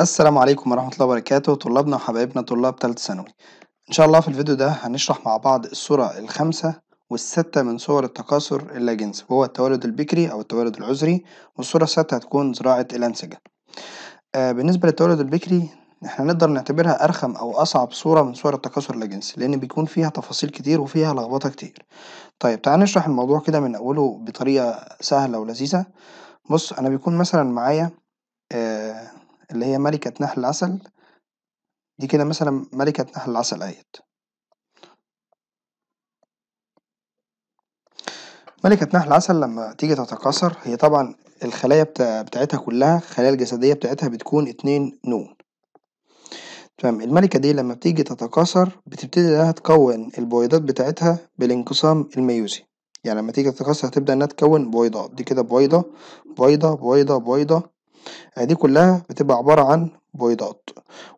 السلام عليكم ورحمة الله وبركاته طلابنا وحبايبنا طلاب تالتة ثانوي إن شاء الله في الفيديو ده هنشرح مع بعض الصورة الخامسة والستة من صور التكاثر اللاجنسي وهو التوالد البكري أو التوالد العذري والصورة الستة هتكون زراعة الأنسجة آه بالنسبة للتوالد البكري احنا نقدر نعتبرها أرخم أو أصعب صورة من صور التكاثر اللاجنسي لأن بيكون فيها تفاصيل كتير وفيها لخبطة كتير طيب تعال نشرح الموضوع كده من أوله بطريقة سهلة ولذيذة بص أنا بيكون مثلا معايا آه اللي هي ملكة نحل العسل دي كده مثلًا ملكة نحل العسل اهيت ملكة نحل العسل لمّا تيجي تتكاثر هي طبعًا الخلايا بتا بتاعتها كلها الخلايا الجسدية بتاعتها بتكون اتنين نون، تمام، الملكة دي لمّا بتيجي تتكاثر بتبتدي إنها تكوّن البويضات بتاعتها بالانقسام الميوزي، يعني لمّا تيجي تتكاثر هتبدأ إنها تكوّن بويضات، دي كده بويضة، بويضة، بويضة، بويضة. آه، دي كلها بتبقى عبارة عن بويضات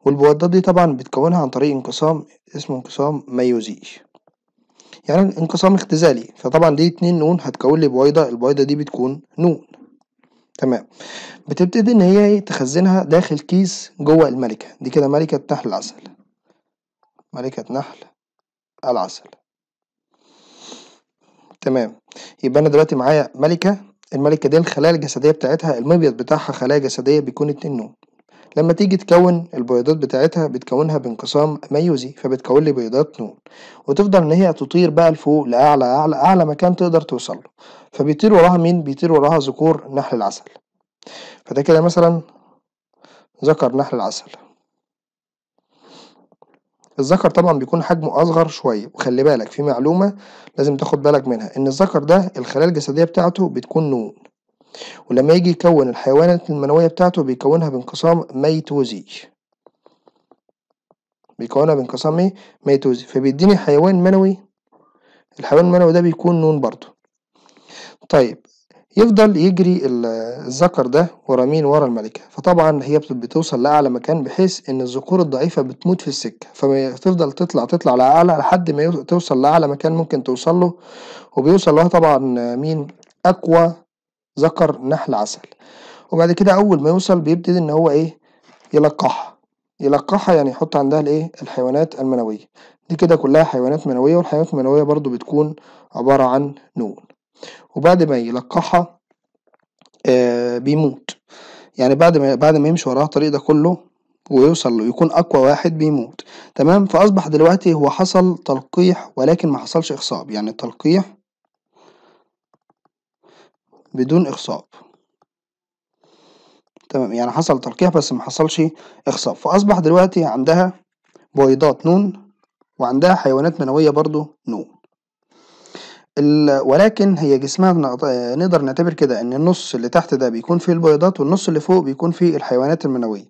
والبويضات دي طبعا بتكونها عن طريق انقسام اسمه انقسام ميوزي يعني انقسام اختزالي فطبعا دي اتنين نون هتكون لي بويضة البويضة دي بتكون نون تمام بتبتدي ان هي إيه؟ تخزنها داخل كيس جوه الملكة دي كده ملكة نحل العسل ملكة نحل العسل تمام يبقى انا دلوقتي معايا ملكة الملكة دي الخلايا الجسدية بتاعتها المبيض بتاعها خلايا جسدية بيكون اتنين نوع لما تيجي تكون البيضات بتاعتها بتكونها بانقسام ميوزي فبتكون لي بيضات نون وتفضل ان هي تطير بقى لفوق لاعلى اعلى اعلى مكان تقدر توصل له فبيطير وراها مين بيطير وراها ذكور نحل العسل فده كده مثلا ذكر نحل العسل الذكر طبعا بيكون حجمه اصغر شويه وخلي بالك في معلومه لازم تاخد بالك منها ان الذكر ده الخلايا الجسديه بتاعته بتكون نون ولما يجي يكون الحيوانات المنويه بتاعته بيكونها بانقسام ميتوزي بيكونها بانقسام ايه ميتوزي فبيديني حيوان منوي الحيوان المنوي ده بيكون نون برضه طيب يفضل يجري الذكر ده ورا مين ورا الملكة فطبعا هي بتوصل لأعلى مكان بحيث ان الذكور الضعيفة بتموت في السكة فتفضل تطلع تطلع لأعلى لحد ما توصل لأعلى مكان ممكن توصل له وبيوصل لها طبعا مين أقوى ذكر نحل عسل وبعد كده أول ما يوصل بيبتدي ان هو ايه يلقحها يلقحها يعني يحط عندها الايه الحيوانات المنوية دي كده كلها حيوانات منوية والحيوانات المنوية برضو بتكون عبارة عن نون وبعد ما يلقحها آه بيموت يعني بعد ما بعد ما يمشي وراها الطريق ده كله ويوصل يكون اقوى واحد بيموت تمام فاصبح دلوقتي هو حصل تلقيح ولكن ما حصلش اخصاب يعني التلقيح بدون اخصاب تمام يعني حصل تلقيح بس ما حصلش اخصاب فاصبح دلوقتي عندها بويضات نون وعندها حيوانات منويه برضو نون ال- ولكن هي جسمها نقدر نعتبر كده إن النُص اللي تحت ده بيكون فيه البيضات والنُص اللي فوق بيكون فيه الحيوانات المنوية،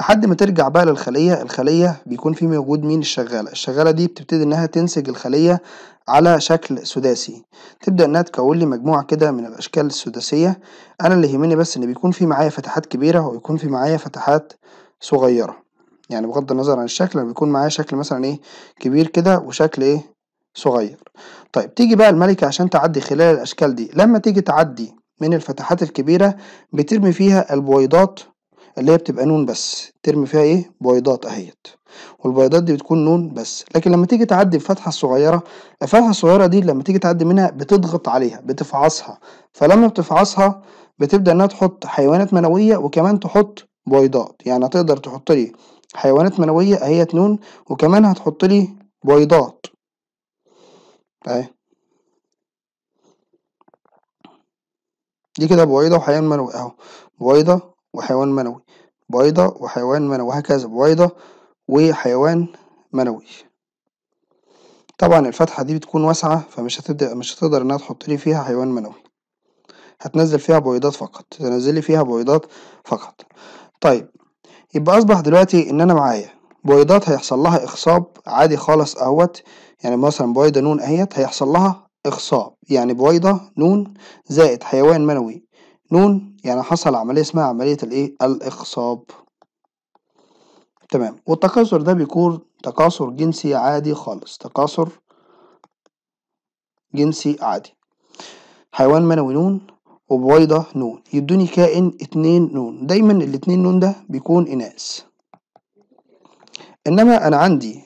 لحد ما ترجع بقى للخلية، الخلية بيكون فيه موجود مين الشغالة، الشغالة دي بتبتدي إنها تنسج الخلية على شكل سداسي، تبدأ إنها تكون لي مجموعة كده من الأشكال السداسية، أنا اللي يهمني بس إن بيكون في معايا فتحات كبيرة ويكون في معايا فتحات صغيرة، يعني بغض النظر عن الشكل أنا بيكون معايا شكل مثلًا إيه كبير كده وشكل إيه صغير طيب تيجي بقى الملكة عشان تعدي خلال الأشكال دي لما تيجي تعدي من الفتحات الكبيرة بترمي فيها البويضات اللي هي بتبقى نون بس ترمي فيها ايه بويضات اهيت والبيضات دي بتكون نون بس لكن لما تيجي تعدي الفتحه الصغيره الفتحه الصغيره دي لما تيجي تعدي منها بتضغط عليها بتفعصها فلما بتفعصها بتبدا انها تحط حيوانات منويه وكمان تحط بويضات يعني هتقدر تحط لي حيوانات منويه اهيت نون وكمان هتحط لي بويضات اهي أيوة. دي كده بويضة وحيوان منوي أهو، بويضة وحيوان منوي، بويضة وحيوان منوي وهكذا بويضة وحيوان منوي، طبعًا الفتحة دي بتكون واسعة فمش هتبدأ مش هتقدر إنها تحطلي فيها حيوان منوي، هتنزّل فيها بويضات فقط تنزّلي فيها بويضات فقط، طيب يبقى أصبح دلوقتي إن أنا معايا بويضات هيحصل لها إخصاب عادي خالص اهوت يعني مثلا بويضة نون أهيت هيحصل لها إخصاب يعني بويضة نون زائد حيوان منوي نون يعني حصل عملية اسمها عملية الإيه الإخصاب تمام والتكاثر ده بيكون تكاثر جنسي عادي خالص تكاثر جنسي عادي حيوان منوي نون وبويضة نون يدوني كائن اتنين نون دايما الاتنين نون ده بيكون إناث إنما أنا عندي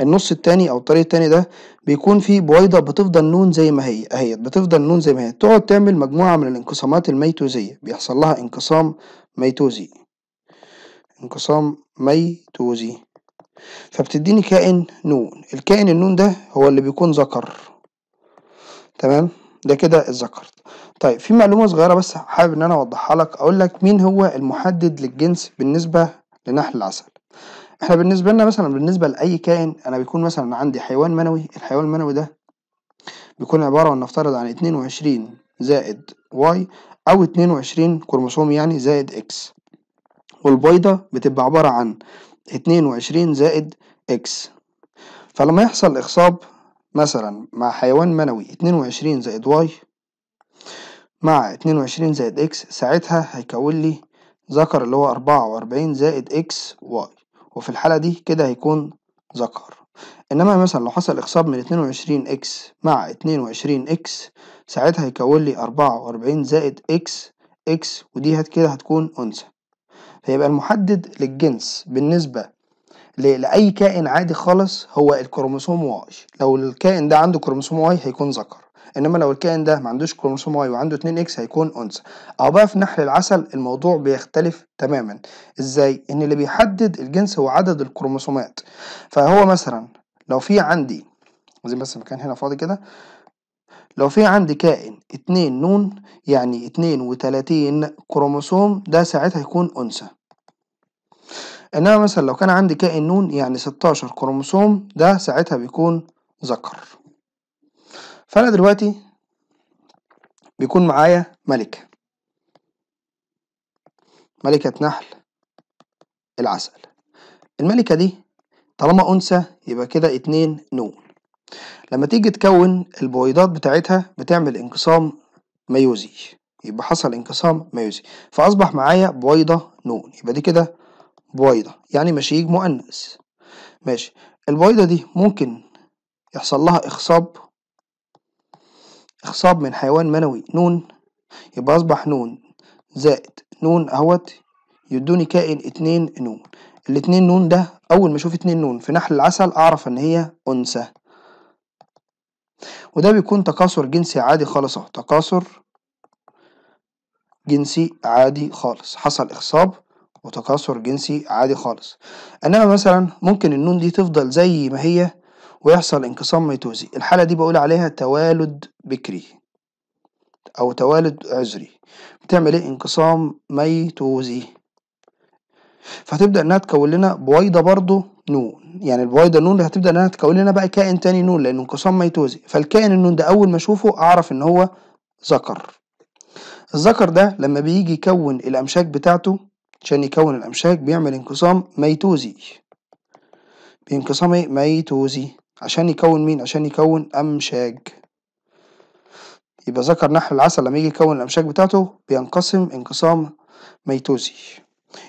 النص التاني او الطريق التاني ده بيكون فيه بويضه بتفضل نون زي ما هي اهي بتفضل نون زي ما هي تقعد تعمل مجموعه من الانقسامات الميتوزيه بيحصل لها انقسام ميتوزي انقسام ميتوزي فبتديني كائن نون الكائن النون ده هو اللي بيكون ذكر تمام ده كده الذكر طيب في معلومه صغيره بس حابب ان انا اوضحها لك اقول لك مين هو المحدد للجنس بالنسبه لنحل العسل إحنا بالنسبة لنا مثلًا بالنسبة لأي كائن أنا بيكون مثلًا عندي حيوان منوي، الحيوان المنوي ده بيكون عبارة ولنفترض عن 22 زائد واي أو 22 كروموسوم يعني زائد اكس والبيضة بتبقى عبارة عن 22 زائد اكس فلما يحصل إخصاب مثلًا مع حيوان منوي 22 زائد واي مع 22 زائد اكس ساعتها هيكون لي ذكر اللي هو 44 زائد اكس واي وفي الحالة دي كده هيكون ذكر انما مثلا لو حصل اخصاب من 22 اكس مع 22 اكس ساعتها هيكون لي 44 زائد اكس اكس ودي هات كده هتكون انثى فيبقى المحدد للجنس بالنسبة لأي كائن عادي خالص هو الكروموسوم واي لو الكائن ده عنده كروموسوم واي هيكون ذكر انما لو الكائن ده ما عندوش كروموسوم واي وعنده 2 اكس هيكون انثى او بقى في نحل العسل الموضوع بيختلف تماما ازاي ان اللي بيحدد الجنس هو عدد الكروموسومات فهو مثلا لو في عندي زي بس مكان هنا فاضي كده لو في عندي كائن اتنين نون يعني اتنين وتلاتين كروموسوم ده ساعتها يكون أنثى إنما مثلا لو كان عندي كائن نون يعني ستاشر كروموسوم ده ساعتها بيكون ذكر فأنا دلوقتي بيكون معايا ملكة ملكة نحل العسل الملكة دي طالما أنثى يبقى كده اتنين نون لما تيجي تكون البويضات بتاعتها بتعمل انقسام ميوزي يبقى حصل انقسام ميوزي فأصبح معايا بويضة نون يبقى دي كده بويضة يعني مشيج مؤنث ماشي البويضة دي ممكن يحصل لها إخصاب إخصاب من حيوان منوي نون يبقى أصبح نون زائد نون أهوت يدوني كائن اتنين نون الاتنين نون ده أول ما أشوف اتنين نون في نحل العسل أعرف إن هي أنثى وده بيكون تكاثر جنسي عادي خالص أهو تكاثر جنسي عادي خالص حصل إخصاب وتكاثر جنسي عادي خالص انما مثلا ممكن النون دي تفضل زي ما هي ويحصل انقسام ميتوزي الحالة دي بقول عليها توالد بكري أو توالد عذري بتعمل إيه انقسام ميتوزي فهتبدأ إنها تكون لنا بويضة برضه نون يعني البويضة النون اللي هتبدأ إنها تكون لنا بقى كائن تاني نون لأنه انقسام ميتوزي فالكائن النون ده أول ما أشوفه أعرف إن هو ذكر الذكر ده لما بيجي يكون الأمشاك بتاعته عشان يكون الأمشاك بيعمل انقسام ميتوزي بانقسام إيه؟ ميتوزي عشان يكون مين عشان يكون امشاج يبقى ذكر نحل العسل لما يجي يكون الامشاج بتاعته بينقسم انقسام ميتوزي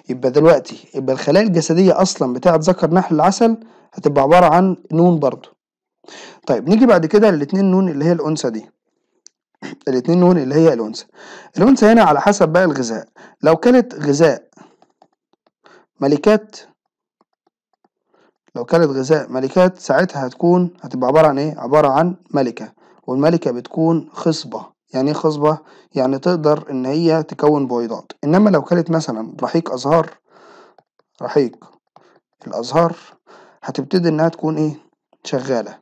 يبقى دلوقتي يبقى الخلايا الجسديه اصلا بتاعه ذكر نحل العسل هتبقى عباره عن نون برضو طيب نيجي بعد كده الاتنين نون اللي هي الانثى دي الاتنين نون اللي هي الانثى الانثى هنا على حسب بقى الغذاء لو كانت غذاء ملكات لو كانت غذاء ملكات ساعتها هتكون هتبقى عبارة عن ايه عبارة عن ملكة والملكة بتكون خصبة يعني ايه خصبة يعني تقدر ان هي تكون بويضات انما لو كانت مثلا رحيق ازهار رحيق الازهار هتبتدي انها تكون ايه شغالة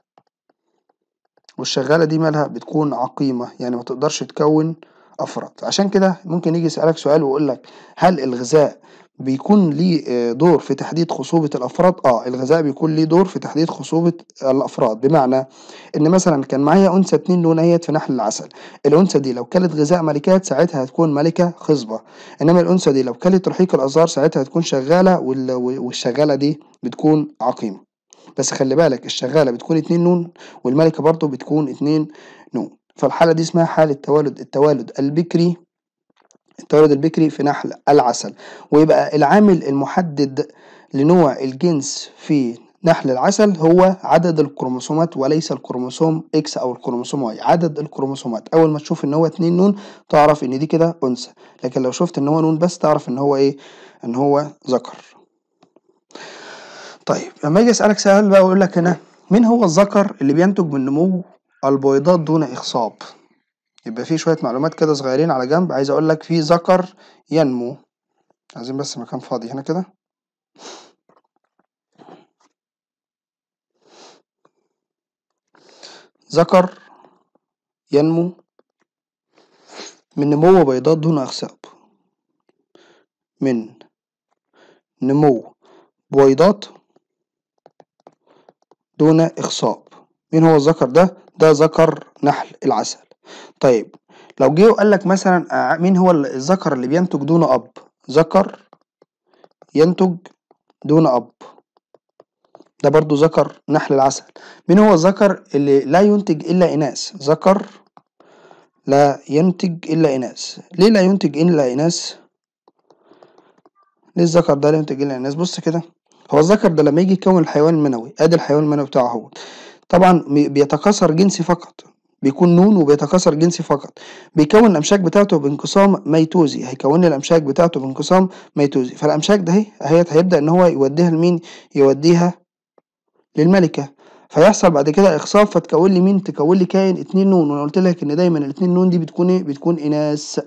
والشغالة دي مالها بتكون عقيمة يعني ما تقدرش تكون أفراد عشان كده ممكن يجي يسألك سؤال ويقول لك هل الغذاء بيكون ليه آه، دور في تحديد خصوبة الأفراد؟ آه، الغذاء بيكون ليه دور في تحديد خصوبة الأفراد، بمعنى إن مثلًا كان معايا أنثى اتنين لونيّات في نحل العسل، الأنثى دي لو كلت غذاء ملكات ساعتها هتكون ملكة خصبة، إنما الأنثى دي لو كلت رحيق الأزهار ساعتها هتكون شغالة والشغالة دي بتكون عقيمة، بس خلي بالك الشغالة بتكون اتنين نون والملكة برضه بتكون اتنين نون، فالحالة دي اسمها حالة توالد التوالد البكري التوارد البكري في نحل العسل ويبقى العامل المحدد لنوع الجنس في نحل العسل هو عدد الكروموسومات وليس الكروموسوم اكس او الكروموسوم واي عدد الكروموسومات اول ما تشوف ان هو اتنين نون تعرف ان دي كده انثى لكن لو شفت ان هو نون بس تعرف ان هو ايه ان هو ذكر طيب لما اجي اسالك سؤال بقى واقول لك هنا مين هو الذكر اللي بينتج من نمو البويضات دون اخصاب يبقى في شوية معلومات كده صغيرين على جنب عايز أقول لك في ذكر ينمو عايزين بس مكان فاضي هنا كده ذكر ينمو من نمو بيضات دون أخصاب من نمو بويضات دون إخصاب مين هو الذكر ده؟ ده ذكر نحل العسل طيب لو جه وقال لك مثلًا آه، مين هو الذَكَر اللي بينتُج دون أب؟ ذَكَر ينتُج دون أب، ده برضه ذَكَر نحل العسل، مين هو الذَكَر اللي لا ينتج إلا إناث؟ ذَكَر لا ينتج إلا إناث، ليه لا ينتج إلا إناث؟ ليه الذَكَر ده لا ينتج إلا إناث؟ بُص كده، هو الذَكَر ده لما يجي يكوّن الحيوان المنوي، آدي الحيوان المنوي بتاعه هو طبعًا بيتكاثر جنسي فقط. بيكون نون وبيتكاثر جنسي فقط بيكون الامشاك بتاعته بانقسام ميتوزي هيكون لي الامشاك بتاعته بانقسام ميتوزي فالامشاك ده اهي هيبدا ان هو يوديها لمين يوديها للملكه فيحصل بعد كده اخصاب فتكون لي مين تكون لي كائن اتنين نون وانا قلت لك ان دايما الاتنين نون دي بتكون ايه بتكون اناث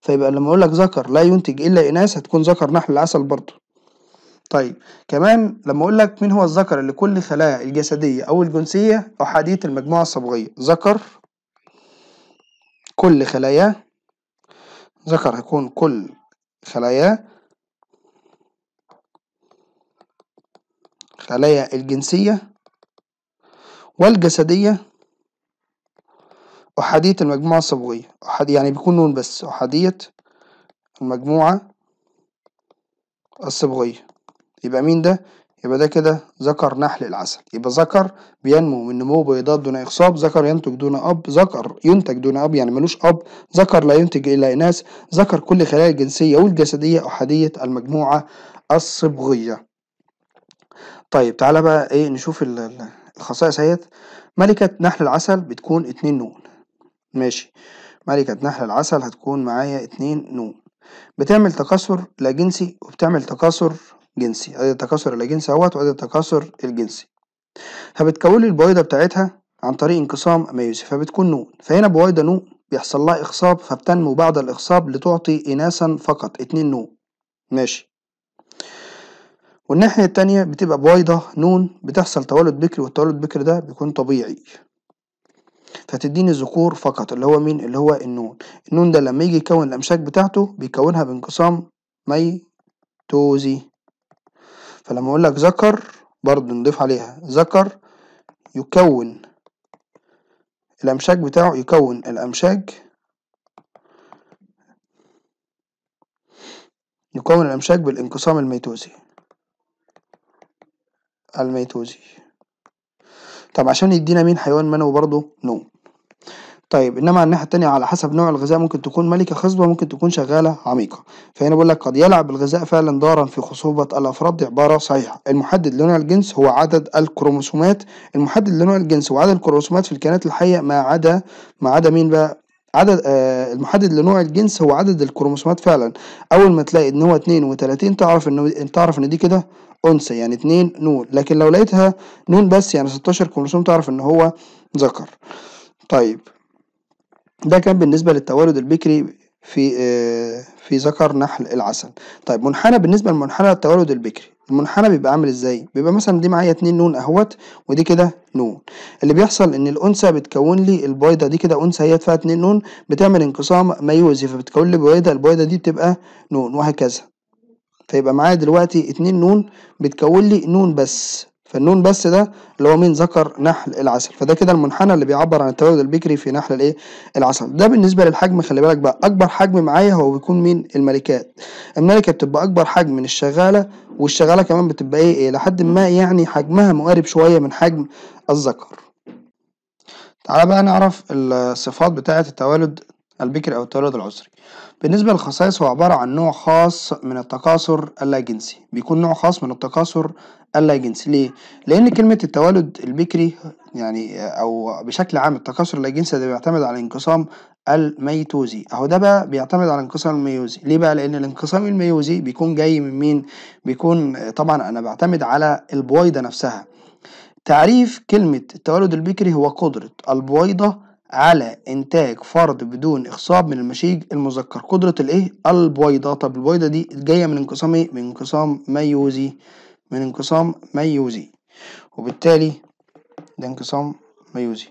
فيبقى لما اقول لك ذكر لا ينتج الا اناث هتكون ذكر نحل العسل برضه طيب كمان لما اقول لك مين هو الذكر اللي كل خلايا الجسديه او الجنسيه احاديه المجموعه الصبغيه ذكر كل خلايا ذكر هيكون كل خلايا خلايا الجنسيه والجسديه احاديه المجموعه الصبغيه يعني بيكون نون بس احاديه المجموعه الصبغيه يبقى مين ده؟ يبقى ده كده ذكر نحل العسل يبقى ذكر بينمو من نمو بيضات دون إخصاب ذكر ينتج دون أب ذكر ينتج دون أب يعني ملوش أب ذكر لا ينتج إلا إناث ذكر كل خلايا الجنسية والجسدية أحادية المجموعة الصبغية طيب تعالى بقى إيه نشوف الخصائص اهيت ملكة نحل العسل بتكون اتنين نون ماشي ملكة نحل العسل هتكون معايا اتنين نون بتعمل تكاثر لا جنسي وبتعمل تكاثر جنسي ادي التكاثر اللاجنسي اهوت وادي التكاثر الجنسي فبتكون لي البويضه بتاعتها عن طريق انقسام اميوسي فبتكون نون فهنا بويضه نون بيحصل لها اخصاب فبتنمو بعد الاخصاب لتعطي اناثا فقط اتنين نون ماشي والناحية التانية بتبقى بويضة نون بتحصل تولد بكري والتولد بكري ده بيكون طبيعي فتديني ذكور فقط اللي هو مين اللي هو النون النون ده لما يجي يكون الأمشاك بتاعته بيكونها بانقسام ميتوزي فلما اقول لك ذكر برضه نضيف عليها ذكر يكون الامشاج بتاعه يكون الامشاج يكون الامشاج بالانقسام الميتوزي الميتوزي طب عشان يدينا مين حيوان منوي برضه نوم طيب إنما على الناحية التانية على حسب نوع الغذاء ممكن تكون ملكة خصبة ممكن تكون شغالة عميقة فهنا بقول لك قد يلعب الغذاء فعلا دارا في خصوبة الأفراد عبارة صحيحة المحدد لنوع الجنس هو عدد الكروموسومات المحدد لنوع الجنس هو عدد الكروموسومات في الكائنات الحية ما عدا ما عدا مين بقى عدد آه المحدد لنوع الجنس هو عدد الكروموسومات فعلا اول ما تلاقي ان هو 32 تعرف ان تعرف ان دي كده انثى يعني 2 نون لكن لو لقيتها نون بس يعني 16 كروموسوم تعرف ان هو ذكر طيب ده كان بالنسبة للتوالد البكري في آه، في ذكر نحل العسل. طيب منحنى بالنسبة للمنحنى التوالد البكري، المنحنى بيبقى عامل ازاي؟ بيبقى مثلا دي معايا اتنين نون اهوت ودي كده نون. اللي بيحصل ان الانثى بتكون لي البيضة دي كده انثى هي فيها اتنين نون بتعمل انقسام ميوزي فبتكون لي بيضة، البيضة دي بتبقى نون وهكذا. فيبقى معايا دلوقتي اتنين نون بتكون لي نون بس. فالنون بس ده اللي هو مين ذكر نحل العسل فده كده المنحنى اللي بيعبر عن التواجد البكري في نحل الايه العسل ده بالنسبه للحجم خلي بالك بقى اكبر حجم معايا هو بيكون مين الملكات الملكه بتبقى اكبر حجم من الشغاله والشغاله كمان بتبقى ايه, إيه لحد ما يعني حجمها مقارب شويه من حجم الذكر تعالى بقى نعرف الصفات بتاعه التوالد البكر أو التولد العسري بالنسبة للخصائص هو عبارة عن نوع خاص من التكاثر اللاجنسي بيكون نوع خاص من التكاثر اللاجنسي ليه؟ لأن كلمة التولد البكري يعني أو بشكل عام التكاثر اللاجنسي ده بيعتمد على انقسام الميتوزي اهو ده بقى بيعتمد على انقسام الميوزي ليه بقى لان الانقسام الميوزي بيكون جاي من مين بيكون طبعا انا بعتمد على البويضه نفسها تعريف كلمه التولد البكري هو قدره البويضه على انتاج فرد بدون اخصاب من المشيج المذكر قدره الايه البويضه طب البويضه دي جايه من انقسام ايه من انقسام ميوزي من انقسام ميوزي وبالتالي ده انقسام ميوزي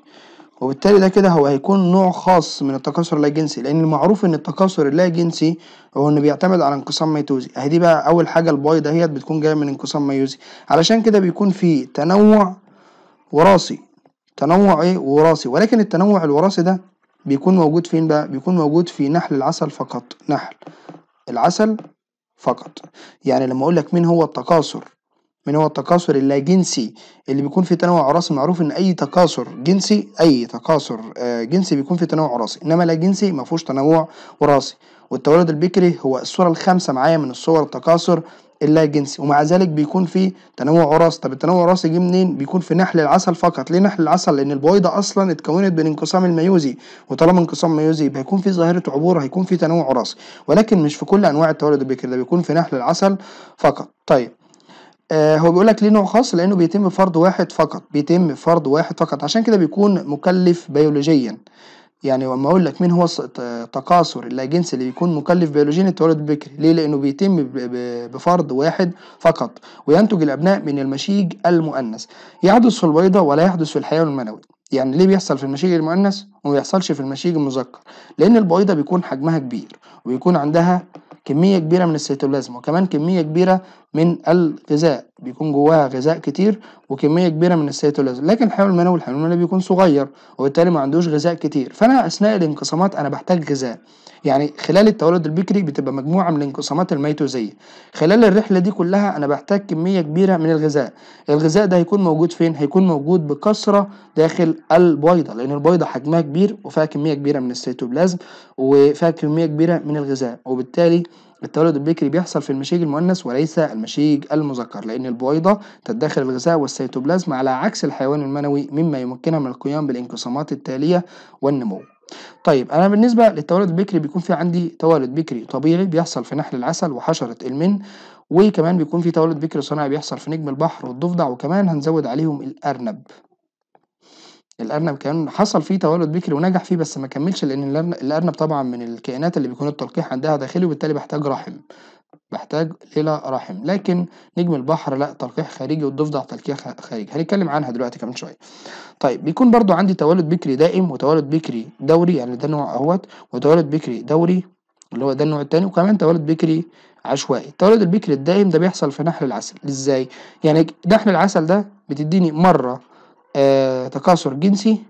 وبالتالي ده كده هو هيكون نوع خاص من التكاثر اللاجنسي لان المعروف ان التكاثر اللاجنسي هو انه بيعتمد على انقسام ميتوزي اهي دي بقى اول حاجه البويضة هي بتكون جايه من انقسام ميوزي علشان كده بيكون في تنوع وراثي تنوع ايه وراثي ولكن التنوع الوراثي ده بيكون موجود فين بقى بيكون موجود في نحل العسل فقط نحل العسل فقط يعني لما اقول لك مين هو التكاثر مين هو التكاثر اللاجنسي اللي بيكون فيه تنوع وراثي معروف ان اي تكاثر جنسي اي تكاثر آه، جنسي بيكون فيه تنوع وراثي انما لا جنسي ما فيهوش تنوع وراثي والتولد البكري هو الصوره الخامسه معايا من الصور التكاثر اللا جنسي ومع ذلك بيكون في تنوع وراثي طب التنوع الوراثي جه منين بيكون في نحل العسل فقط ليه نحل العسل لان البويضه اصلا اتكونت بالانقسام الميوزي وطالما انقسام ميوزي يبقى هيكون في ظاهره عبور هيكون في تنوع وراثي ولكن مش في كل انواع التوالد البكري ده بيكون في نحل العسل فقط طيب آه هو بيقول لك ليه نوع خاص لانه بيتم فرض واحد فقط بيتم فرض واحد فقط عشان كده بيكون مكلف بيولوجيا يعني لما اقول لك مين هو التكاثر اللاجنسي اللي بيكون مكلف بيولوجيا التولد البكري ليه لانه بيتم بفرد واحد فقط وينتج الابناء من المشيج المؤنث يحدث في البيضه ولا يحدث في الحيوان المنوي يعني ليه بيحصل في المشيج المؤنث وما بيحصلش في المشيج المذكر لان البويضه بيكون حجمها كبير وبيكون عندها كميه كبيره من السيتوبلازم وكمان كميه كبيره من الغذاء بيكون جواها غذاء كتير وكميه كبيره من السيتولازم لكن الحيوان المنوي الحيوان المنوي بيكون صغير وبالتالي ما عندوش غذاء كتير فانا اثناء الانقسامات انا بحتاج غذاء يعني خلال التولد البكري بتبقى مجموعه من الانقسامات الميتوزيه خلال الرحله دي كلها انا بحتاج كميه كبيره من الغذاء الغذاء ده هيكون موجود فين هيكون موجود بكثره داخل البويضه لان البويضه حجمها كبير وفيها كميه كبيره من السيتوبلازم وفيها كميه كبيره من الغذاء وبالتالي التولد البكري بيحصل في المشيج المؤنث وليس المشيج المذكر لأن البويضة تدخر الغذاء والسيتوبلازم على عكس الحيوان المنوي مما يمكنها من القيام بالانقسامات التالية والنمو طيب انا بالنسبه للتوالد البكري بيكون في عندي توالد بكري طبيعي بيحصل في نحل العسل وحشره المن وكمان بيكون في تولد بكري صناعي بيحصل في نجم البحر والضفدع وكمان هنزود عليهم الارنب الارنب كان حصل فيه تولد بكري ونجح فيه بس ما كملش لان الارنب طبعا من الكائنات اللي بيكون التلقيح عندها داخلي وبالتالي بحتاج رحم بحتاج الى رحم لكن نجم البحر لا تلقيح خارجي والضفدع تلقيح خارجي هنتكلم عنها دلوقتي كمان شويه طيب بيكون برضو عندي تولد بكري دائم وتولد بكري دوري يعني ده نوع اهوت وتولد بكري دوري اللي هو ده النوع التاني وكمان تولد بكري عشوائي التولد البكري الدائم ده بيحصل في نحل العسل ازاي يعني نحل العسل ده بتديني مره آه، تكاثر جنسي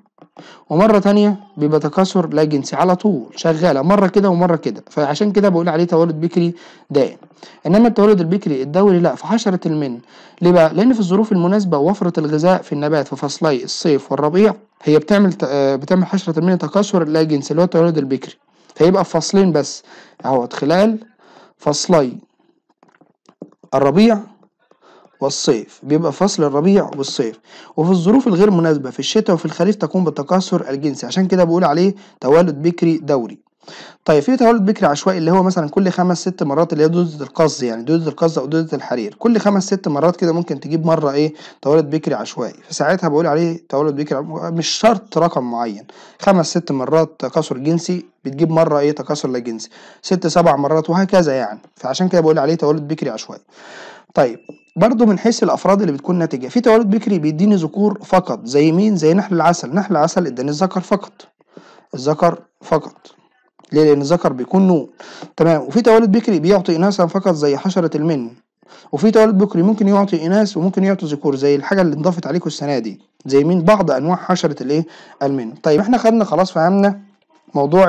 ومره تانية بيبقى تكاثر لا جنسي على طول شغاله مره كده ومره كده فعشان كده بقول عليه تولد بكري دائم انما التولد البكري الدوري لا في حشره المن ليه بقى لان في الظروف المناسبه وفره الغذاء في النبات في فصلي الصيف والربيع هي بتعمل آه، بتعمل حشره المن تكاثر لا جنسي اللي هو التولد البكري فيبقى في فصلين بس اهوت خلال فصلي الربيع والصيف بيبقى فصل الربيع والصيف وفي الظروف الغير مناسبة في الشتاء وفي الخريف تقوم بالتكاثر الجنسي عشان كده بقول عليه تولد بكري دوري طيب في تولد بكري عشوائي اللي هو مثلا كل خمس ست مرات اللي هي دوده القز يعني دوده القز او دوده الحرير كل خمس ست مرات كده ممكن تجيب مره ايه تولد بكري عشوائي فساعتها بقول عليه تولد بكري مش شرط رقم معين خمس ست مرات تكاثر جنسي بتجيب مره ايه تكاثر لا جنسي ست سبع مرات وهكذا يعني فعشان كده بقول عليه تولد بكري عشوائي طيب برضه من حيث الافراد اللي بتكون ناتجه في توالد بكري بيديني ذكور فقط زي مين زي نحل العسل نحل العسل اداني الذكر فقط الذكر فقط ليه لان الذكر بيكون نون تمام وفي توالد بكري بيعطي اناثا فقط زي حشره المن وفي توالد بكري ممكن يعطي اناث وممكن يعطي ذكور زي الحاجه اللي انضافت عليكم السنه دي زي مين بعض انواع حشره الايه المن طيب احنا خدنا خلاص فهمنا موضوع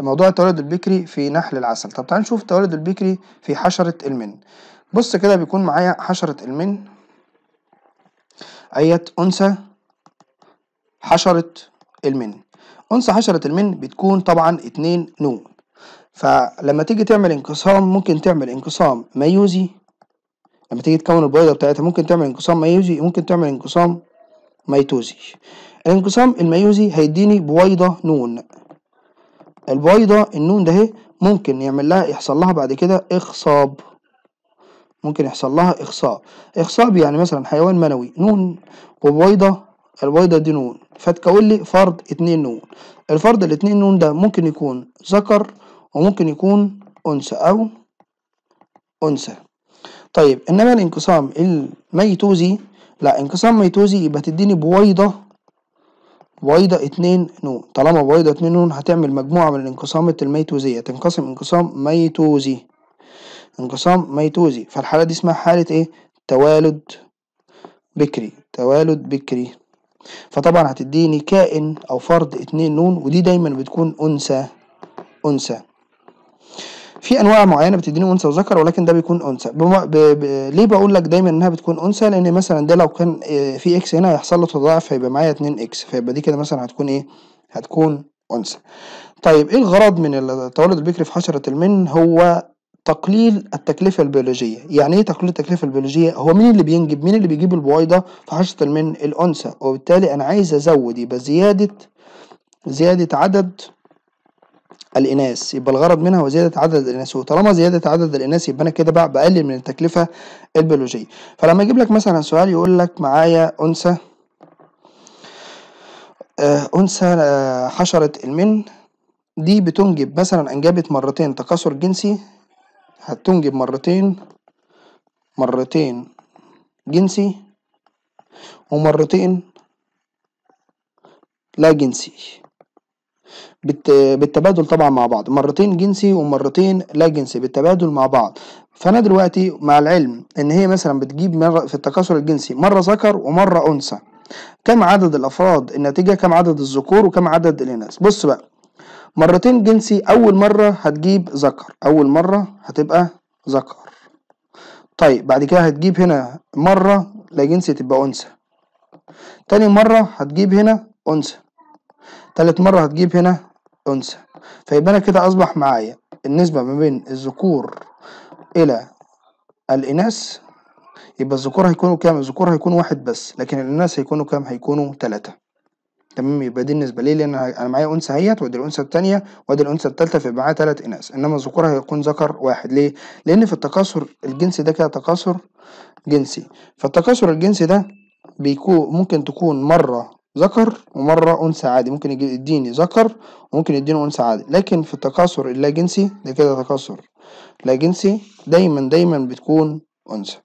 موضوع التولد البكري في نحل العسل طب تعال نشوف التوالد البكري في حشره المن بص كده بيكون معايا حشرة المن ايت انثى حشرة المن انثى حشرة المن بتكون طبعا اتنين نون فلما تيجي تعمل انقسام ممكن تعمل انقسام ميوزي لما تيجي تكون البيضة بتاعتها ممكن تعمل انقسام ميوزي ممكن تعمل انقسام ميتوزي الانقسام الميوزي هيديني بويضة نون البويضة النون ده إيه؟ ممكن يعمل لها يحصل لها بعد كده اخصاب ممكن يحصل لها إخصاء إخصاب يعني مثلا حيوان منوي نون وبويضة البويضة دي نون فتكون فرد اتنين نون الفرد الاتنين نون ده ممكن يكون ذكر وممكن يكون أنثى أو أنثى طيب إنما الانقسام الميتوزي لا انقسام ميتوزي يبقى تديني بويضة بويضة اتنين نون طالما بويضة اتنين نون هتعمل مجموعة من الانقسامات الميتوزية تنقسم انقسام ميتوزي انقسام ميتوزي فالحالة دي اسمها حالة ايه توالد بكري توالد بكري فطبعا هتديني كائن او فرد اتنين نون ودي دايما بتكون انثى انثى في انواع معينه بتديني انثى وذكر ولكن ده بيكون انثى بم... ب... ب... ليه بقول لك دايما انها بتكون انثى لان مثلا ده لو كان آه، في اكس هنا هيحصل له تضاعف فيبقى معايا 2 اكس فيبقى دي كده مثلا هتكون ايه هتكون انثى طيب ايه الغرض من التولد البكري في حشره المن هو تقليل التكلفة البيولوجية يعني ايه تقليل التكلفة البيولوجية هو مين اللي بينجب مين اللي بيجيب البويضة في حشرة المن الأنثى وبالتالي أنا عايز أزود يبقى زيادة زيادة عدد الإناث يبقى الغرض منها هو زيادة عدد الإناث وطالما زيادة عدد الإناث يبقى أنا كده بقى بقلل من التكلفة البيولوجية فلما أجيب لك مثلا سؤال يقول لك معايا أنثى آه، أنثى آه، حشرة المن دي بتنجب مثلا أنجبت مرتين تكاثر جنسي هتنجب مرتين مرتين جنسي ومرتين لا جنسي بالتبادل طبعا مع بعض مرتين جنسي ومرتين لا جنسي بالتبادل مع بعض فانا دلوقتي مع العلم ان هي مثلا بتجيب مرة في التكاثر الجنسي مره ذكر ومره انثى كم عدد الافراد الناتجه كم عدد الذكور وكم عدد الاناث بص بقى مرتين جنسي اول مره هتجيب ذكر اول مره هتبقى ذكر طيب بعد كده هتجيب هنا مره لا جنسي تبقى انثى تاني مره هتجيب هنا انثى تالت مره هتجيب هنا انثى فيبقى انا كده اصبح معايا النسبه ما بين الذكور الى الاناث يبقى الذكور هيكونوا كام الذكور هيكونوا واحد بس لكن الاناث هيكونوا كام هيكونوا تلاتة تمام يبقى دي النسبة ليه لان انا معايا انثى اهيت وادي الانثى التانية وادي الانثى التالتة فيبقى معايا تلات اناث انما الذكور هيكون ذكر واحد ليه لان في التكاثر الجنسي ده كده تكاثر جنسي فالتكاثر الجنسي ده بيكون ممكن تكون مره ذكر ومرة أنثى عادي ممكن يديني ذكر وممكن يديني أنثى عادي لكن في التكاثر اللا جنسي ده كده تكاثر لا جنسي دايما دايما بتكون أنثى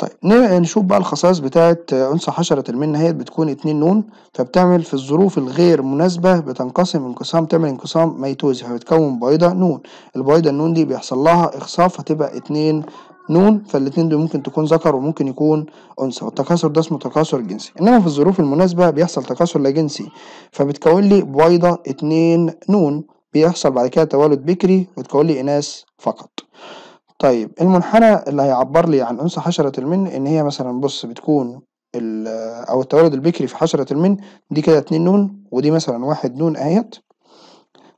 طيب نشوف بقى الخصائص بتاعت أنثى حشرة المنة هي بتكون اتنين نون فبتعمل في الظروف الغير مناسبة بتنقسم انقسام تعمل انقسام ميتوزي فبتكون بيضة نون البيضة النون دي بيحصل لها إخصاب فتبقى اتنين نون فالاتنين دول ممكن تكون ذكر وممكن يكون انثى والتكاثر ده اسمه تكاثر جنسي انما في الظروف المناسبه بيحصل تكاثر لا جنسي فبتكون لي بويضه اتنين نون بيحصل بعد كده تولد بكري وتكون لي اناث فقط طيب المنحنى اللي هيعبر لي عن أنثى حشرة المن إن هي مثلا بص بتكون ال أو التوالد البكري في حشرة المن دي كده اتنين نون ودي مثلا واحد نون أهيت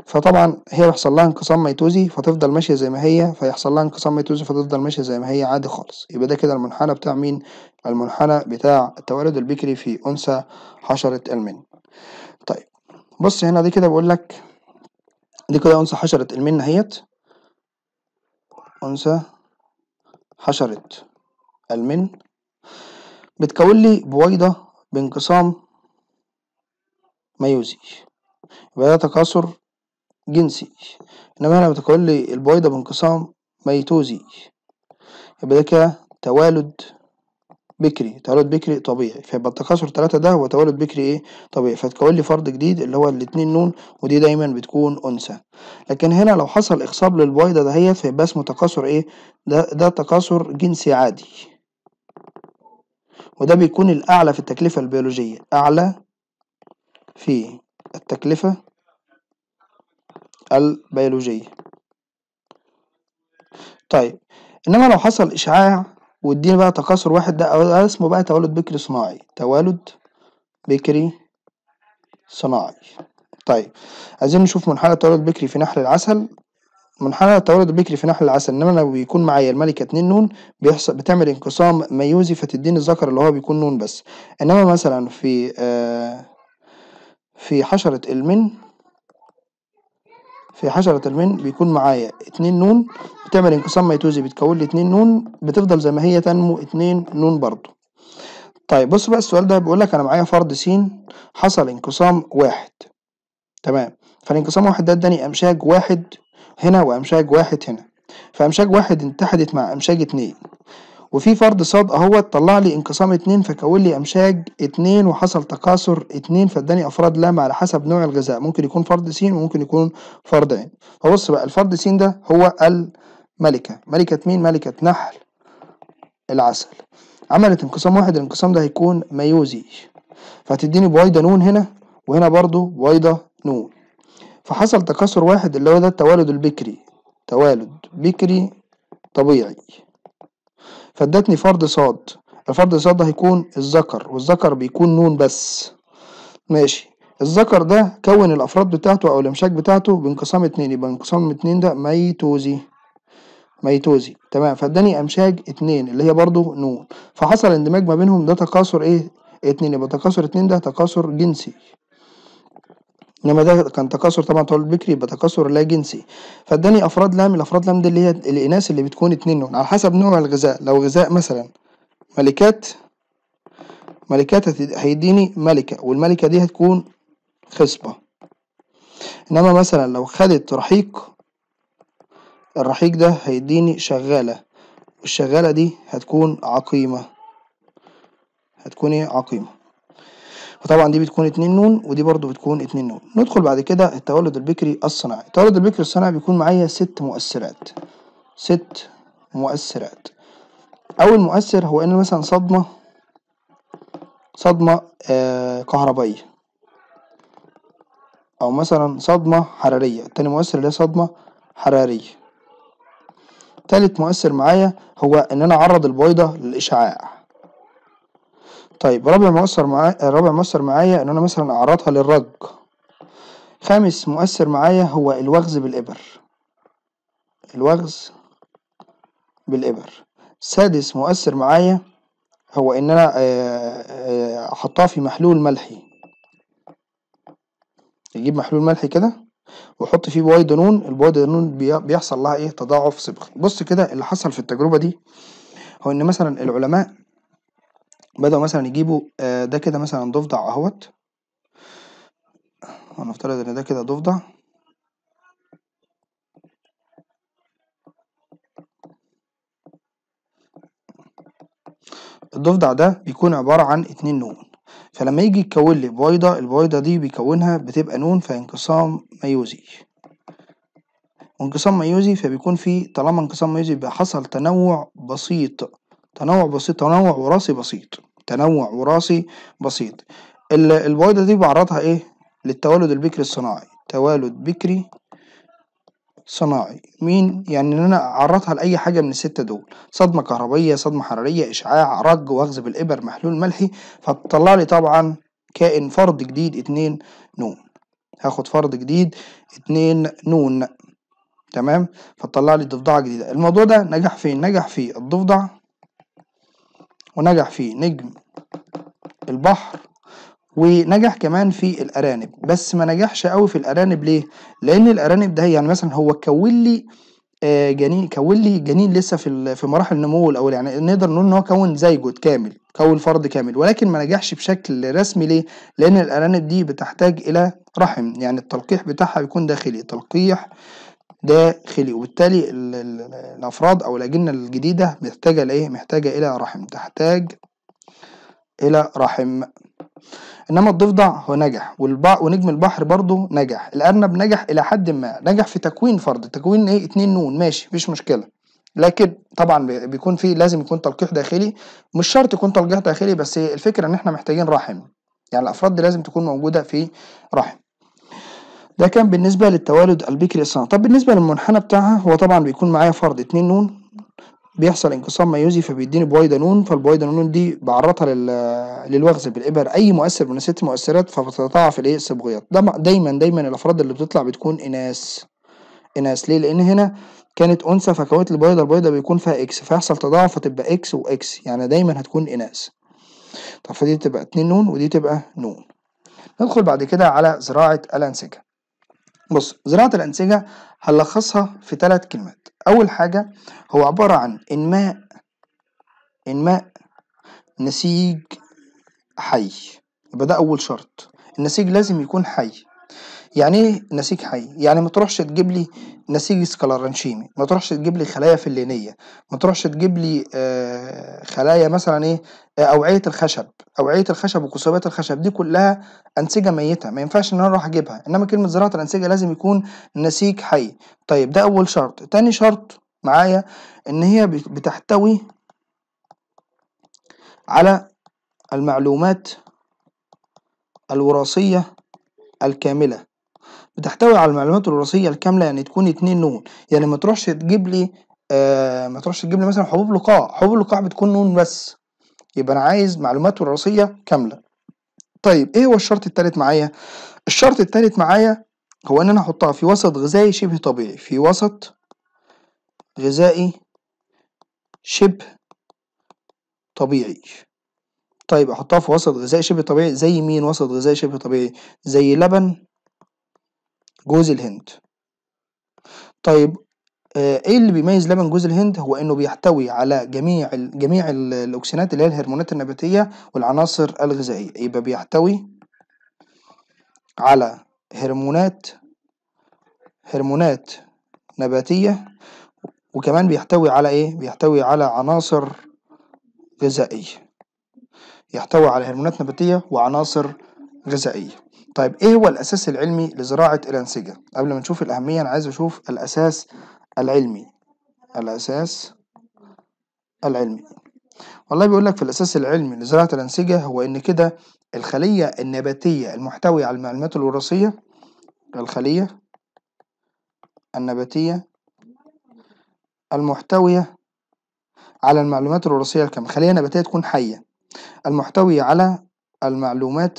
فطبعا هي بيحصل لها انقسام ميتوزي فتفضل ماشية زي ما هي فيحصل لها انقسام ميتوزي فتفضل ماشية زي ما هي عادي خالص يبقى ده كده المنحنى بتاع مين؟ المنحنى بتاع التوالد البكري في أنثى حشرة المن. طيب بص هنا دي كده بقول لك دي كده أنثى حشرة المن أهيت أنثى حشرة المن بتكون لي بويضة بانقسام ميوزي يبقى ده تكاثر جنسي إنما هنا بتكون لي البويضة بانقسام ميتوزي يبقى ده كده توالد بكري تولد بكري طبيعي فيبقى التكاثر 3 ده هو تولد بكري ايه طبيعي فتكون لي فرد جديد اللي هو الاتنين نون ودي دايما بتكون انثى لكن هنا لو حصل اخصاب للبيضه دهيت فيبقى اسمه تكاثر ايه ده ده تكاثر جنسي عادي وده بيكون الاعلى في التكلفه البيولوجيه اعلى في التكلفه البيولوجيه طيب انما لو حصل اشعاع واديني بقى تكاثر واحد ده اسمه بقى توالد بكري صناعي توالد بكري صناعي طيب عايزين نشوف منحنى التوالد بكري في نحل العسل منحنى التوالد البكري في نحل العسل انما لو بيكون معايا الملكه 2 نون بيحصل بتعمل انقسام ميوزي فتديني الذكر اللي هو بيكون نون بس انما مثلا في آه في حشره المن في حشرة المن بيكون معايا اتنين نون بتعمل انقسام ميتوزي بتكون لي اتنين نون بتفضل زي ما هي تنمو اتنين نون برضو طيب بص بقى السؤال ده بيقول لك انا معايا فرد س حصل انقسام واحد تمام فالانقسام واحد ده اداني امشاج واحد هنا وامشاج واحد هنا فامشاج واحد اتحدت مع امشاج اتنين وفي فرد صاد اهو طلع لي انقسام اتنين فكون لي امشاج اتنين وحصل تكاثر اتنين فاداني افراد لام على حسب نوع الغذاء ممكن يكون فرد س وممكن يكون فرد ع فبص بقى الفرد س ده هو الملكه ملكه مين ملكه نحل العسل عملت انقسام واحد الانقسام ده هيكون ميوزي فهتديني بويضه نون هنا وهنا برضو بويضه نون فحصل تكاثر واحد اللي هو ده التوالد البكري توالد بكري طبيعي فادتني فرد صاد الفرد صاد ده هيكون الذكر والذكر بيكون نون بس ماشي الذكر ده كون الافراد بتاعته او الامشاك بتاعته بانقسام اتنين يبقى انقسام اتنين ده ميتوزي ميتوزي تمام فاداني امشاج اتنين اللي هي برضو نون فحصل اندماج ما بينهم ده تكاثر ايه اتنين يبقى تكاثر اتنين ده تكاثر جنسي انما ده كان تكاثر طبعا تولد بكري يبقى تكاثر لا جنسي فاداني افراد لام الافراد لام دي اللي هي الاناث اللي بتكون اتنين نوع على حسب نوع الغذاء لو غذاء مثلا ملكات ملكات هيديني ملكة والملكة دي هتكون خصبة انما مثلا لو خدت رحيق الرحيق ده هيديني شغالة والشغالة دي هتكون عقيمة هتكون ايه عقيمة فطبعا دي بتكون 2 نون ودي برضو بتكون 2 نون ندخل بعد كده التولد البكري الصناعي التولد البكري الصناعي بيكون معايا ست مؤثرات ست مؤثرات اول مؤثر هو ان مثلا صدمه صدمه آه كهربائيه او مثلا صدمه حراريه تاني مؤثر اللي هي صدمه حراريه تالت مؤثر معايا هو ان انا اعرض البويضه للاشعاع طيب رابع مؤثر معايا رابع مؤثر معايا ان انا مثلا اعرضها للرج خامس مؤثر معايا هو الوغز بالإبر الوغز بالإبر سادس مؤثر معايا هو ان انا آه، آه، احطها في محلول ملحي اجيب محلول ملحي كده واحط فيه بواي دانون البواي دانون بيحصل لها ايه تضاعف صبغي بص كده اللي حصل في التجربه دي هو ان مثلا العلماء بدأوا مثلا يجيبوا آه، ده كده مثلا ضفدع اهوت هنفترض ان ده كده ضفدع الضفدع ده بيكون عبارة عن اتنين نون فلما يجي يكون لي بويضة البويضة دي بيكونها بتبقى نون فانقسام ميوزي وانقسام ميوزي فبيكون في طالما انقسام ميوزي بيحصل حصل تنوع بسيط تنوع بسيط تنوع وراثي بسيط تنوع وراثي بسيط البويضة دي بعرضها ايه للتوالد البكري الصناعي توالد بكري صناعي مين يعني ان انا اعرضها لاي حاجه من السته دول صدمه كهربيه صدمه حراريه اشعاع رج واخذ بالابر محلول ملحي فتطلع لي طبعا كائن فرد جديد اتنين نون هاخد فرد جديد اتنين نون تمام فتطلع لي ضفدعه جديده الموضوع ده نجح فين نجح في الضفدع ونجح في نجم البحر ونجح كمان في الارانب بس ما نجحش قوي في الارانب ليه لان الارانب ده يعني مثلا هو كون لي آه، جنين كون لي جنين لسه في في مراحل النمو الاول يعني نقدر نقول ان هو كون زيجوت كامل كون فرد كامل ولكن ما نجحش بشكل رسمي ليه لان الارانب دي بتحتاج الى رحم يعني التلقيح بتاعها بيكون داخلي تلقيح داخلي وبالتالي الافراد او الاجنه الجديده محتاجه لايه محتاجه الى رحم تحتاج الى رحم انما الضفدع هو نجح والبع... ونجم البحر برضه نجح الارنب نجح الى حد ما نجح في تكوين فرد تكوين ايه اتنين نون ماشي مفيش مشكله لكن طبعا بيكون في لازم يكون تلقيح داخلي مش شرط يكون تلقيح داخلي بس الفكره ان احنا محتاجين رحم يعني الافراد دي لازم تكون موجوده في رحم ده كان بالنسبة للتوالد البكري الصناعي طب بالنسبة للمنحنى بتاعها هو طبعا بيكون معايا فرض 2 نون بيحصل انقسام ميوزي فبيديني بويضه نون فالبويضه نون دي بعرضها لل... للوخز بالابر اي مؤثر من ست مؤثرات فبتتضاعف الايه الصبغيات ده دايما دايما الافراد اللي بتطلع بتكون اناث اناث ليه لان هنا كانت انثى فكونت البويضه البيضه بيكون فيها اكس فيحصل تضاعف فتبقى اكس واكس يعني دايما هتكون اناث طب فدي تبقى 2 نون ودي تبقى نون ندخل بعد كده على زراعه الانسجه بص زراعة الأنسجة هنلخصها في ثلاث كلمات أول حاجة هو عبارة عن إنماء إنماء نسيج حي يبقى ده أول شرط النسيج لازم يكون حي يعني ايه نسيج حي يعني ما تروحش تجيب لي نسيج سكلارنشيمي ما تروحش تجيب لي خلايا فلينيه ما تروحش تجيب لي آه، خلايا مثلا ايه آه، اوعيه الخشب اوعيه الخشب وقصيبات الخشب دي كلها انسجه ميته ما ينفعش ان انا اروح اجيبها انما كلمه زراعه الانسجه لازم يكون نسيج حي طيب ده اول شرط تاني شرط معايا ان هي بتحتوي على المعلومات الوراثيه الكامله بتحتوي على المعلومات الوراثيه الكامله يعني تكون اتنين نون يعني ما تروحش تجيب لي آه ما تروحش تجيب لي مثلا حبوب لقاء حبوب لقاء بتكون نون بس يبقى انا عايز معلومات وراثيه كامله طيب ايه هو الشرط التالت معايا الشرط التالت معايا هو ان انا احطها في وسط غذائي شبه طبيعي في وسط غذائي شبه طبيعي طيب احطها في وسط غذائي شبه طبيعي زي مين وسط غذائي شبه طبيعي زي لبن جوز الهند طيب آه، ايه اللي بيميز لبن جوز الهند هو انه بيحتوي على جميع جميع الاوكسينات اللي هي الهرمونات النباتيه والعناصر الغذائيه يبقى بيحتوي على هرمونات هرمونات نباتيه وكمان بيحتوي على ايه بيحتوي على عناصر غذائيه يحتوي على هرمونات نباتيه وعناصر غذائيه طيب ايه هو الاساس العلمي لزراعة الانسجة قبل ما نشوف الاهمية انا عايز اشوف الاساس العلمي الاساس العلمي والله بيقول لك في الاساس العلمي لزراعة الانسجة هو ان كده الخلية النباتية المحتوية على المعلومات الوراثية الخلية النباتية المحتوية على المعلومات الوراثية الكاملة خلية نباتية تكون حية المحتوية على المعلومات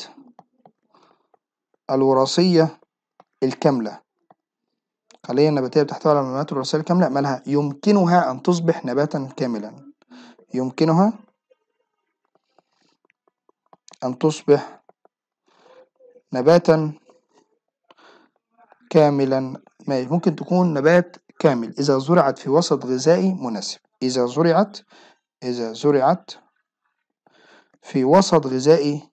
الوراثية الكاملة خلية النباتية بتحتوي على المعلومات الوراثية الكاملة مالها يمكنها أن تصبح نباتا كاملا يمكنها أن تصبح نباتا كاملا ما ممكن تكون نبات كامل إذا زرعت في وسط غذائي مناسب إذا زرعت إذا زرعت في وسط غذائي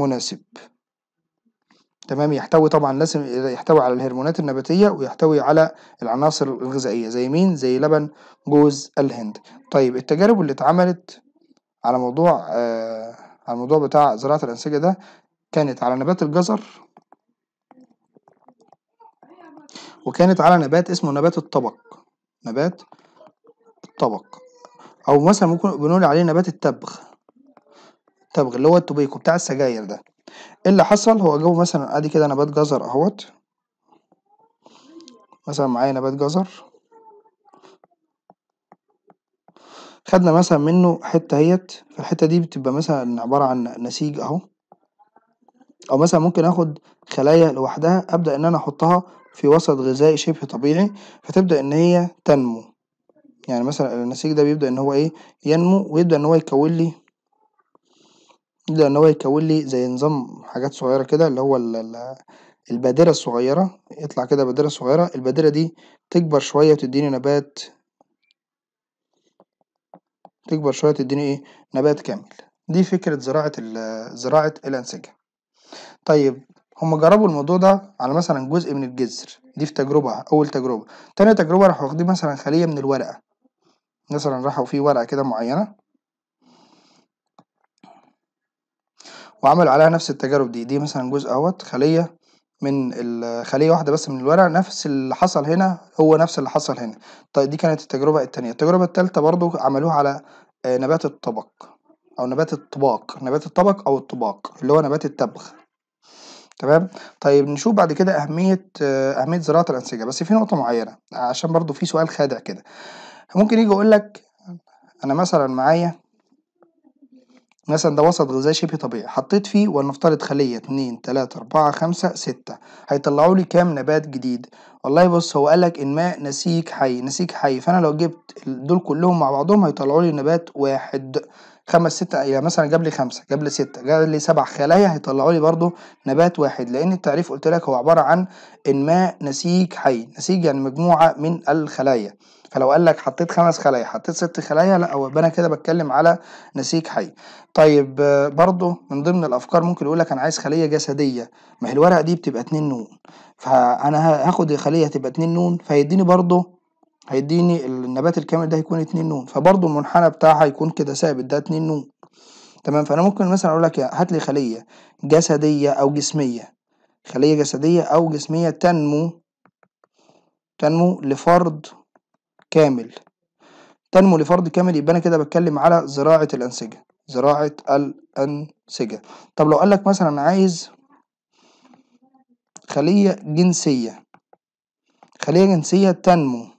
مناسب تمام يحتوي طبعا لازم يحتوي على الهرمونات النباتية ويحتوي على العناصر الغذائية زي مين زي لبن جوز الهند طيب التجارب اللي اتعملت على موضوع آه على الموضوع بتاع زراعة الأنسجة ده كانت على نبات الجزر وكانت على نبات اسمه نبات الطبق نبات الطبق أو مثلا ممكن بنقول عليه نبات التبغ التبغ اللي هو التوبيكو بتاع السجاير ده ايه اللي حصل هو جابوا مثلا ادي كده نبات جزر اهوت مثلا معايا نبات جزر خدنا مثلا منه حتة اهيت فالحتة دي بتبقى مثلا عبارة عن نسيج اهو او مثلا ممكن اخد خلايا لوحدها ابدأ ان انا احطها في وسط غذائي شبه طبيعي فتبدأ ان هي تنمو يعني مثلا النسيج ده بيبدأ ان هو ايه ينمو ويبدأ ان هو يكون لي لأ، إن هو يكوّن لي زي نظام حاجات صغيّرة كده اللي هو ال ال البادرة الصغيّرة، يطلع كده بادرة صغيّرة، البادرة دي تكبر شوية وتدّيني نبات تكبر شوية تدّيني إيه، نبات كامل، دي فكرة زراعة ال زراعة الأنسجة. طيب هم جرّبوا الموضوع ده على مثلًا جزء من الجذر، دي في تجربة أول تجربة، تاني تجربة راحوا واخدين مثلًا خلية من الورقة، مثلًا راحوا في ورقة كده معيّنة وعملوا عليها نفس التجارب دي دي مثلا جزء اهوت خلية من خلية واحدة بس من الورق نفس اللي حصل هنا هو نفس اللي حصل هنا طيب دي كانت التجربة التانية التجربة التالتة برضو عملوها على آه، نبات الطبق او نبات الطباق نبات الطبق او الطباق اللي هو نبات التبغ تمام طيب نشوف بعد كده اهميه آه، اهميه زراعه الانسجه بس في نقطه معينه عشان برضو في سؤال خادع كده ممكن يجي يقول لك انا مثلا معايا مثلا ده وسط غذائي شبه طبيعي حطيت فيه ولنفترض خلية 2 3 4 5 6 هيطلعوا لي كام نبات جديد والله بص هو قالك ان ماء نسيج حي نسيج حي فانا لو جبت دول كلهم مع بعضهم هيطلعوا لي نبات واحد خمس ست آه، يعني مثلا جاب لي خمسه جاب لي سته جاب لي سبع خلايا هيطلعوا لي برضو نبات واحد لان التعريف قلت لك هو عباره عن انماء نسيج حي نسيج يعني مجموعه من الخلايا فلو قال لك حطيت خمس خلايا حطيت ست خلايا لا هو انا كده بتكلم على نسيج حي طيب آه، برضو من ضمن الافكار ممكن يقول لك انا عايز خليه جسديه ما هي الورقه دي بتبقى اتنين نون فانا هاخد الخليه تبقى اتنين نون فيديني برضو هيديني النبات الكامل ده هيكون 2 نون فبرضه المنحنى بتاعها هيكون كده ثابت ده 2 نون تمام فانا ممكن مثلا اقول لك هات لي خليه جسديه او جسميه خليه جسديه او جسميه تنمو تنمو لفرد كامل تنمو لفرد كامل يبقى انا كده بتكلم على زراعه الانسجه زراعه الانسجه طب لو قال لك مثلا عايز خليه جنسيه خليه جنسيه تنمو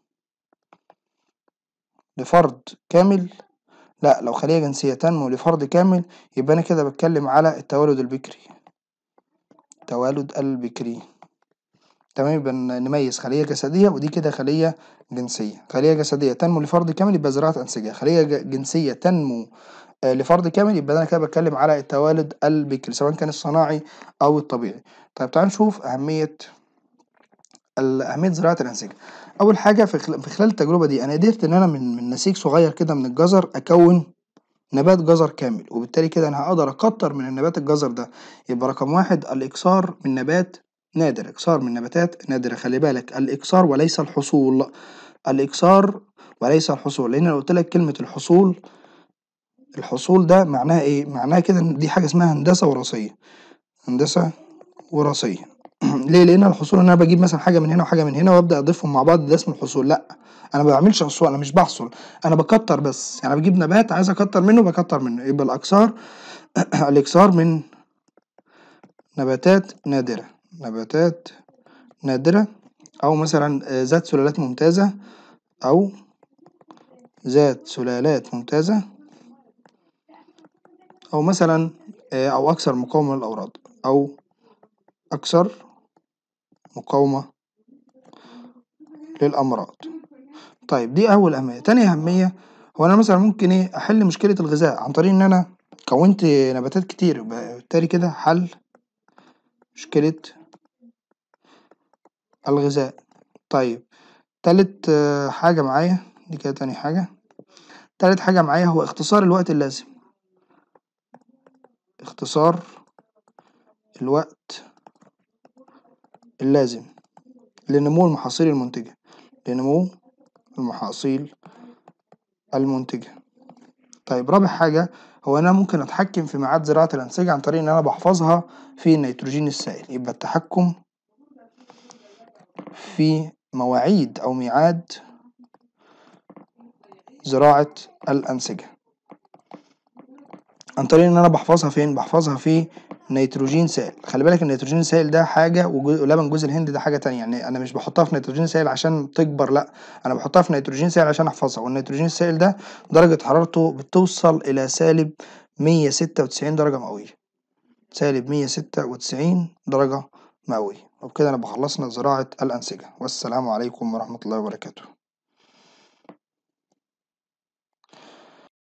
لفرد كامل لا لو خلية جنسية تنمو لفرد كامل يبقى أنا كده بتكلم على التوالد البكري التوالد البكري تمام يبقى نميز خلية جسدية ودي كده خلية جنسية خلية جسدية تنمو لفرد كامل يبقى زراعة أنسجة خلية جنسية تنمو آه، لفرد كامل يبقى انا كده بتكلم على التوالد البكري سواء كان الصناعي او الطبيعي طيب تعال نشوف اهميه اهميه زراعه الانسجه اول حاجه في خلال التجربه دي انا قدرت ان انا من من نسيج صغير كده من الجزر اكون نبات جزر كامل وبالتالي كده انا هقدر اكتر من النبات الجزر ده يبقى رقم واحد الاكثار من نبات نادر اكثار من نباتات نادره خلي بالك الاكثار وليس الحصول الاكثار وليس الحصول لان لو قلت لك كلمه الحصول الحصول ده معناه ايه معناه كده ان دي حاجه اسمها هندسه وراثيه هندسه وراثيه ليه لان الحصول ان انا بجيب مثلا حاجه من هنا وحاجه من هنا وابدا اضيفهم مع بعض ده اسمه الحصول لا انا ما بعملش حصول انا مش بحصل انا بكتر بس يعني بجيب نبات عايز اكتر منه بكتر منه يبقى الاكثار الاكثار من نباتات نادره نباتات نادره او مثلا ذات سلالات ممتازه او ذات سلالات ممتازه او مثلا آه، او اكثر مقاومه للاوراد او أكثر مقاومة للأمراض طيب دي أول أهمية تاني أهمية هو أنا مثلا ممكن إيه أحل مشكلة الغذاء عن طريق إن أنا كونت نباتات كتير بالتالي كده حل مشكلة الغذاء طيب تالت حاجة معايا دي كده تاني حاجة تالت حاجة معايا هو اختصار الوقت اللازم اختصار الوقت اللازم لنمو المحاصيل المنتجة لنمو المحاصيل المنتجة طيب رابع حاجة هو انا ممكن اتحكم في ميعاد زراعة الانسجة عن طريق ان انا بحفظها في النيتروجين السائل يبقى التحكم في مواعيد او ميعاد زراعة الانسجة عن طريق ان انا بحفظها فين بحفظها في نيتروجين سائل خلي بالك النيتروجين السائل ده حاجه ولبن جوز الهند ده حاجه تانية يعني انا مش بحطها في نيتروجين سائل عشان تكبر لا انا بحطها في نيتروجين سائل عشان احفظها والنيتروجين السائل ده درجه حرارته بتوصل الى سالب 196 درجه مئويه سالب 196 درجه مئويه وبكده انا بخلصنا زراعه الانسجه والسلام عليكم ورحمه الله وبركاته